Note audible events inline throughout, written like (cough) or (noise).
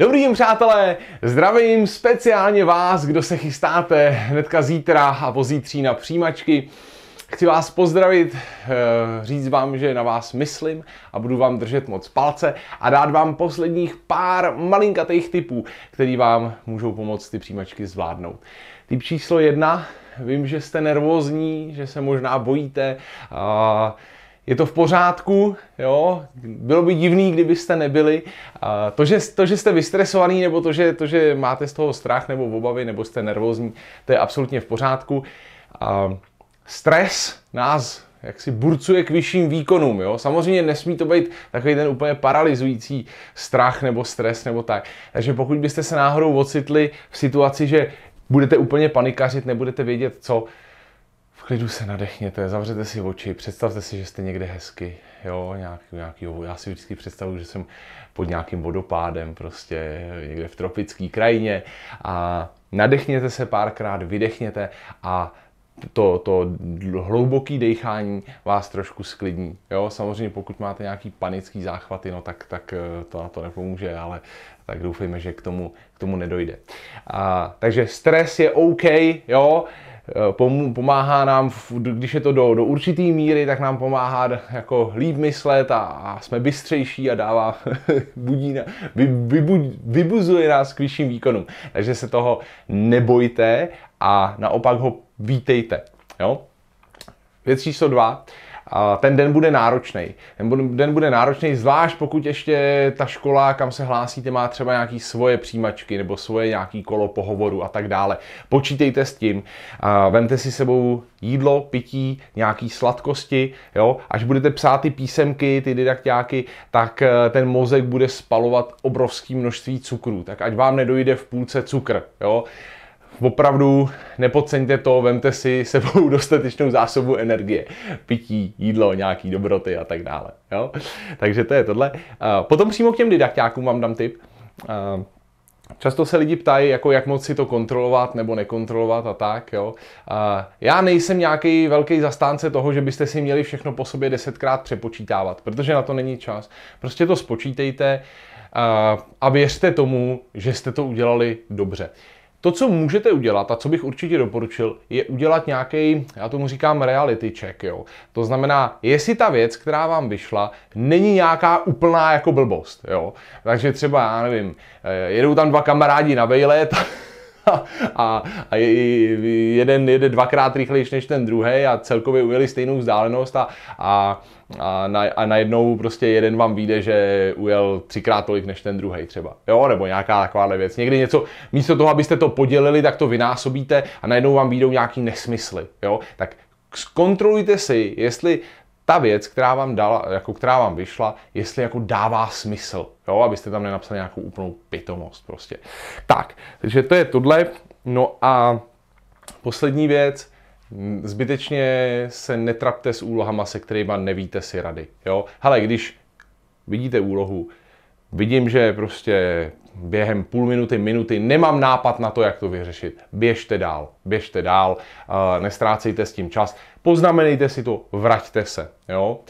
Dobrý den, přátelé, zdravím speciálně vás, kdo se chystáte hnedka zítra a pozítří na přijímačky. Chci vás pozdravit, eh, říct vám, že na vás myslím a budu vám držet moc palce a dát vám posledních pár malinkatých typů, který vám můžou pomoct ty přijímačky zvládnout. Typ číslo jedna, vím, že jste nervózní, že se možná bojíte, uh, je to v pořádku, jo? bylo by divný, kdybyste nebyli. To že, to, že jste vystresovaný, nebo to že, to, že máte z toho strach, nebo obavy, nebo jste nervózní, to je absolutně v pořádku. Stres nás jak si burcuje k vyšším výkonům. Jo? Samozřejmě nesmí to být takový ten úplně paralizující strach nebo stres nebo tak. Takže pokud byste se náhodou ocitli v situaci, že budete úplně panikařit, nebudete vědět co, v klidu se nadechněte, zavřete si oči, představte si, že jste někde hezky, jo, nějaký, nějaký, já si vždycky představuji, že jsem pod nějakým vodopádem, prostě někde v tropické krajině a nadechněte se párkrát, vydechněte a to, to hluboké dechání vás trošku sklidní. Jo, samozřejmě pokud máte nějaký panický záchvaty, no tak, tak eh, to na to nepomůže, ale tak doufejme, že k tomu, k tomu nedojde. A, takže stres je OK, jo, Eh, pomáhá nám, když je to do, do určité míry, tak nám pomáhá jako líp myslet a, a jsme bystřejší a dává, (laughs) budí na, vy, vybu, vybuzuje nás k vyšším výkonům. Takže se toho nebojte a naopak ho vítejte. Jo? Věc číslo dva a ten den bude náročný. Ten den bude náročný, zvlášť pokud ještě ta škola, kam se hlásíte, má třeba nějaké svoje přijímačky nebo svoje nějaký kolo pohovoru a tak dále. Počítejte s tím. A vemte si sebou jídlo, pití, nějaký sladkosti, jo? Až budete psát ty písemky, ty didaktiáky, tak eh, ten mozek bude spalovat obrovské množství cukru. Tak ať vám nedojde v půlce cukr, jo? opravdu nepodceňte to, vemte si sebou (laughs) dostatečnou zásobu energie, pití, jídlo, nějaký dobroty a tak dále. Jo? Takže to je tohle. Potom přímo k těm didaktákům vám dám tip. Často se lidi ptají, jako jak moc si to kontrolovat nebo nekontrolovat a tak. Jo. já nejsem nějaký velký zastánce toho, že byste si měli všechno po sobě desetkrát přepočítávat, protože na to není čas. Prostě to spočítejte a věřte tomu, že jste to udělali dobře. To, co můžete udělat a co bych určitě doporučil, je udělat nějaký, já tomu říkám reality check, jo. To znamená, jestli ta věc, která vám vyšla, není nějaká úplná jako blbost, jo. Takže třeba, já nevím, eh, jedou tam dva kamarádi na vejlet a, a jeden jede dvakrát rychlejší než ten druhý a celkově ujeli stejnou vzdálenost a, a a, na, a najednou prostě jeden vám vyjde, že ujel třikrát tolik než ten druhý třeba, jo, nebo nějaká takováhle věc. Někdy něco, místo toho, abyste to podělili, tak to vynásobíte a najednou vám vyjdou nějaký nesmysly, jo, tak zkontrolujte si, jestli ta věc, která vám, dala, jako která vám vyšla, jestli jako dává smysl, jo, abyste tam nenapsali nějakou úplnou pitomost prostě. Tak, takže to je tohle. No a poslední věc, zbytečně se netrapte s úlohama, se kterými nevíte si rady. Jo? Hele, když vidíte úlohu, Vidím, že prostě během půl minuty, minuty nemám nápad na to, jak to vyřešit. Běžte dál, běžte dál, eh, nestrácejte s tím čas, poznamenejte si to, vraťte se. Jo,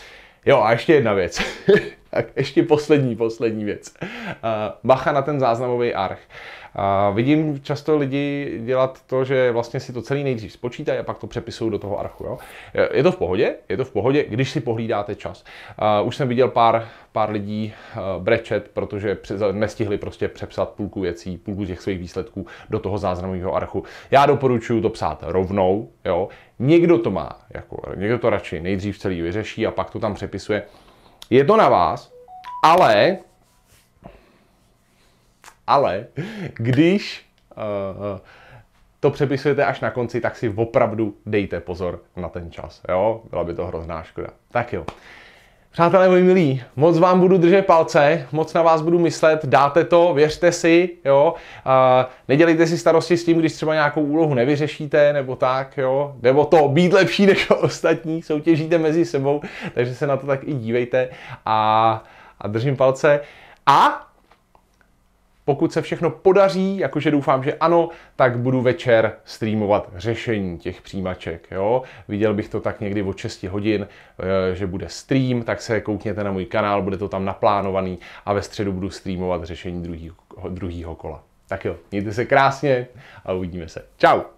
jo a ještě jedna věc. (laughs) A ještě poslední, poslední věc. Bacha na ten záznamový arch. A vidím často lidi dělat to, že vlastně si to celý nejdřív spočítají a pak to přepisují do toho archu. Jo? Je to v pohodě, je to v pohodě, když si pohlídáte čas. A už jsem viděl pár, pár lidí e, brečet, protože nestihli prostě přepsat půlku věcí, půlku těch svých výsledků do toho záznamového archu. Já doporučuji to psát rovnou, jo? Někdo to má, jako, někdo to radši nejdřív celý vyřeší a pak to tam přepisuje. Je to na vás, ale, ale, když uh, to přepisujete až na konci, tak si opravdu dejte pozor na ten čas, jo? Byla by to hrozná škoda. Tak jo. Přátelé moji milí, moc vám budu držet palce, moc na vás budu myslet, dáte to, věřte si, jo. A nedělejte si starosti s tím, když třeba nějakou úlohu nevyřešíte, nebo tak, jo. Nebo to, být lepší než (laughs) ostatní, soutěžíte mezi sebou, takže se na to tak i dívejte a, a držím palce. A pokud se všechno podaří, jakože doufám, že ano, tak budu večer streamovat řešení těch přijímaček. Jo? Viděl bych to tak někdy od 6 hodin, eh, že bude stream, tak se koukněte na můj kanál, bude to tam naplánovaný a ve středu budu streamovat řešení druhého kola. Tak jo, mějte se krásně a uvidíme se. Ciao!